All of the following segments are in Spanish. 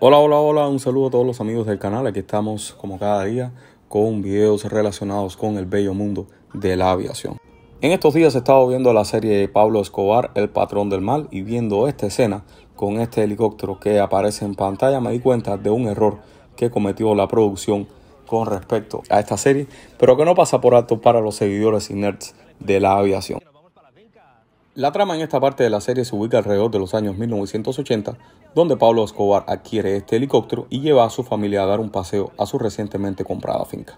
Hola, hola, hola, un saludo a todos los amigos del canal. Aquí estamos como cada día con videos relacionados con el bello mundo de la aviación. En estos días he estado viendo la serie de Pablo Escobar, El Patrón del Mal, y viendo esta escena con este helicóptero que aparece en pantalla me di cuenta de un error que cometió la producción con respecto a esta serie, pero que no pasa por alto para los seguidores y nerds de la aviación. La trama en esta parte de la serie se ubica alrededor de los años 1980, donde Pablo Escobar adquiere este helicóptero y lleva a su familia a dar un paseo a su recientemente comprada finca.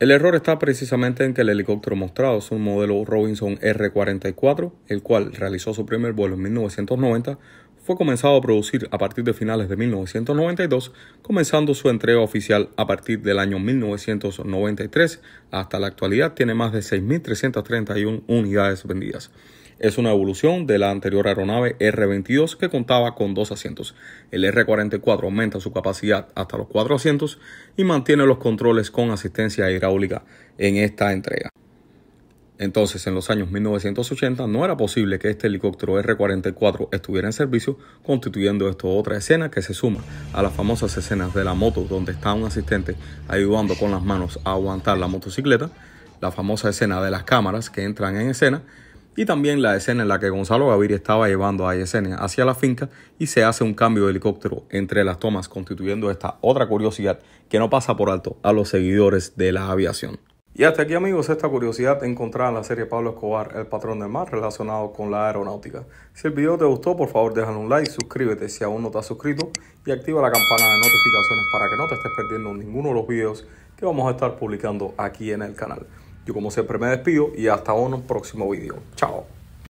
El error está precisamente en que el helicóptero mostrado es un modelo Robinson R-44, el cual realizó su primer vuelo en 1990 fue comenzado a producir a partir de finales de 1992, comenzando su entrega oficial a partir del año 1993. Hasta la actualidad tiene más de 6.331 unidades vendidas. Es una evolución de la anterior aeronave R-22 que contaba con dos asientos. El R-44 aumenta su capacidad hasta los cuatro asientos y mantiene los controles con asistencia hidráulica en esta entrega. Entonces, en los años 1980 no era posible que este helicóptero R-44 estuviera en servicio, constituyendo esto otra escena que se suma a las famosas escenas de la moto donde está un asistente ayudando con las manos a aguantar la motocicleta, la famosa escena de las cámaras que entran en escena, y también la escena en la que Gonzalo Gaviria estaba llevando a Yesenia hacia la finca y se hace un cambio de helicóptero entre las tomas, constituyendo esta otra curiosidad que no pasa por alto a los seguidores de la aviación. Y hasta aquí amigos esta curiosidad encontrar en la serie Pablo Escobar, el patrón del mar relacionado con la aeronáutica. Si el video te gustó por favor déjale un like, suscríbete si aún no te has suscrito y activa la campana de notificaciones para que no te estés perdiendo ninguno de los videos que vamos a estar publicando aquí en el canal. Yo como siempre me despido y hasta un próximo video. Chao.